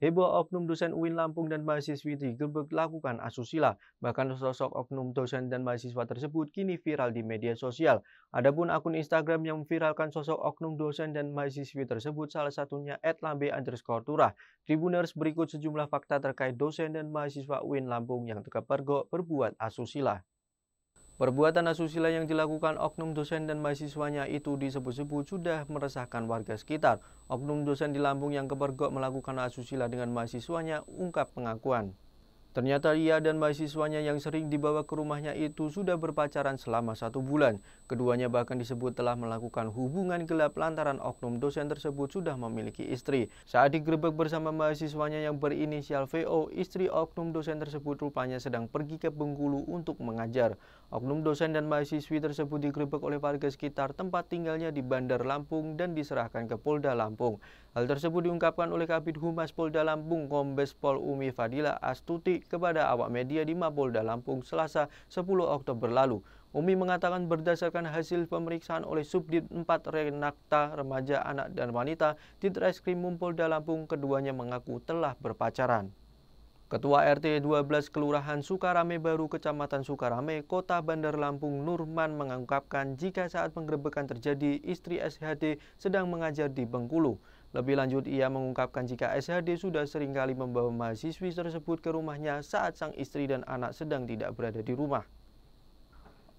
Heboh oknum dosen UIN Lampung dan mahasiswi digerbek lakukan asusila. Bahkan sosok oknum dosen dan mahasiswa tersebut kini viral di media sosial. Adapun akun Instagram yang memviralkan sosok oknum dosen dan mahasiswi tersebut salah satunya @lambe underscore turah. Tribuners berikut sejumlah fakta terkait dosen dan mahasiswa UIN Lampung yang terkepergok berbuat asusila. Perbuatan asusila yang dilakukan oknum dosen dan mahasiswanya itu disebut-sebut sudah meresahkan warga sekitar. Oknum dosen di Lampung yang kepergok melakukan asusila dengan mahasiswanya ungkap pengakuan. Ternyata ia dan mahasiswanya yang sering dibawa ke rumahnya itu sudah berpacaran selama satu bulan. Keduanya bahkan disebut telah melakukan hubungan gelap lantaran oknum dosen tersebut sudah memiliki istri. Saat digerebek bersama mahasiswanya yang berinisial VO, istri oknum dosen tersebut rupanya sedang pergi ke Bengkulu untuk mengajar. Oknum dosen dan mahasiswi tersebut digerebek oleh warga sekitar tempat tinggalnya di Bandar Lampung dan diserahkan ke Polda Lampung. Hal tersebut diungkapkan oleh Kabid Humas Polda Lampung Kombes Pol Umi Fadila Astuti kepada awak media di Mapolda Lampung Selasa 10 Oktober lalu. Umi mengatakan berdasarkan hasil pemeriksaan oleh Subdit 4 Renakta Remaja Anak dan Wanita di Treskrimum Polda Lampung keduanya mengaku telah berpacaran. Ketua RT 12 Kelurahan Sukarame Baru Kecamatan Sukarame, Kota Bandar Lampung Nurman mengungkapkan jika saat penggerebekan terjadi, istri SHD sedang mengajar di Bengkulu. Lebih lanjut, ia mengungkapkan jika SHD sudah seringkali membawa mahasiswi tersebut ke rumahnya saat sang istri dan anak sedang tidak berada di rumah.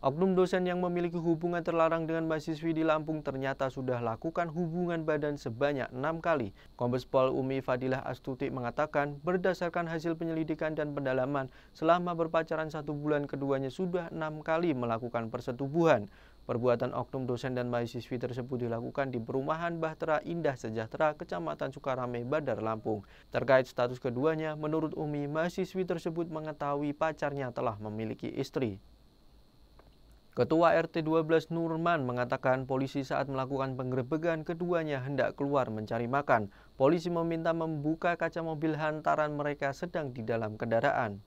Oknum dosen yang memiliki hubungan terlarang dengan mahasiswi di Lampung ternyata sudah lakukan hubungan badan sebanyak enam kali. Kombes Pol Umi Fadilah Astuti mengatakan, berdasarkan hasil penyelidikan dan pendalaman, selama berpacaran satu bulan keduanya sudah enam kali melakukan persetubuhan. Perbuatan oknum dosen dan mahasiswi tersebut dilakukan di perumahan Bahtera Indah Sejahtera, Kecamatan Sukarame, Bandar Lampung. Terkait status keduanya, menurut Umi, mahasiswi tersebut mengetahui pacarnya telah memiliki istri. Ketua RT 12 Nurman mengatakan polisi saat melakukan penggerebegan keduanya hendak keluar mencari makan. Polisi meminta membuka kaca mobil hantaran mereka sedang di dalam kendaraan.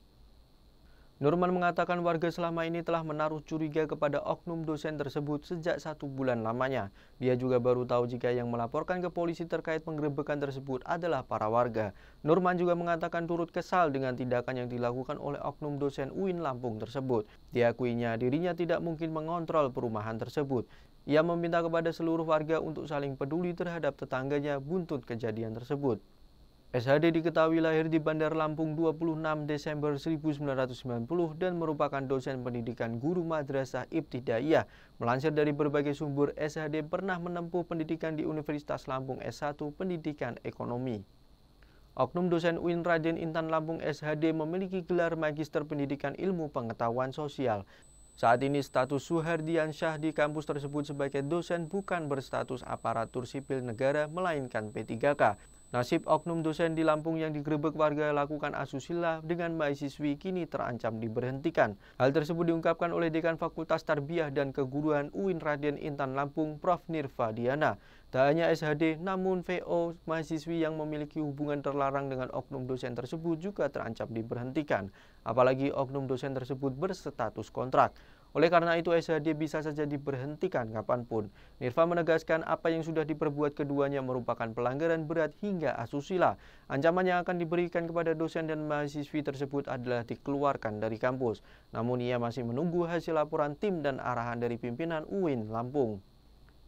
Nurman mengatakan warga selama ini telah menaruh curiga kepada oknum dosen tersebut sejak satu bulan lamanya. Dia juga baru tahu jika yang melaporkan ke polisi terkait penggerebekan tersebut adalah para warga. Nurman juga mengatakan turut kesal dengan tindakan yang dilakukan oleh oknum dosen UIN Lampung tersebut. Diakuinya dirinya tidak mungkin mengontrol perumahan tersebut. Ia meminta kepada seluruh warga untuk saling peduli terhadap tetangganya buntut kejadian tersebut. SHD diketahui lahir di Bandar Lampung 26 Desember 1990 dan merupakan dosen pendidikan guru madrasah ibtidaiyah. Melansir dari berbagai sumber, SHD pernah menempuh pendidikan di Universitas Lampung S1 Pendidikan Ekonomi. Oknum dosen UIN Raden Intan Lampung SHD memiliki gelar Magister Pendidikan Ilmu Pengetahuan Sosial. Saat ini status Suhardian Syah di kampus tersebut sebagai dosen bukan berstatus aparatur sipil negara melainkan P3K. Nasib oknum dosen di Lampung yang digerebek warga lakukan asusila dengan mahasiswi kini terancam diberhentikan. Hal tersebut diungkapkan oleh Dekan Fakultas Tarbiyah dan Keguruan UIN Raden Intan Lampung, Prof. Nirva Diana. Tak hanya SHD, namun VO mahasiswi yang memiliki hubungan terlarang dengan oknum dosen tersebut juga terancam diberhentikan. Apalagi oknum dosen tersebut berstatus kontrak. Oleh karena itu SHD bisa saja diberhentikan kapanpun. Nirva menegaskan apa yang sudah diperbuat keduanya merupakan pelanggaran berat hingga asusila. Ancaman yang akan diberikan kepada dosen dan mahasiswi tersebut adalah dikeluarkan dari kampus. Namun ia masih menunggu hasil laporan tim dan arahan dari pimpinan UIN Lampung.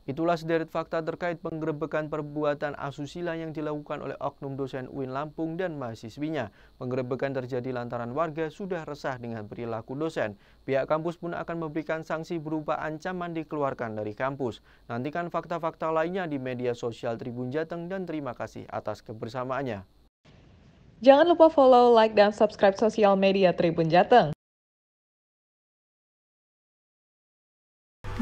Itulah sederet fakta terkait penggerebekan perbuatan asusila yang dilakukan oleh oknum dosen UIN Lampung dan mahasiswinya. Penggerebekan terjadi lantaran warga sudah resah dengan perilaku dosen. Pihak kampus pun akan memberikan sanksi berupa ancaman dikeluarkan dari kampus. Nantikan fakta-fakta lainnya di media sosial Tribun Jateng dan terima kasih atas kebersamaannya. Jangan lupa follow, like, dan subscribe sosial media Tribun Jateng.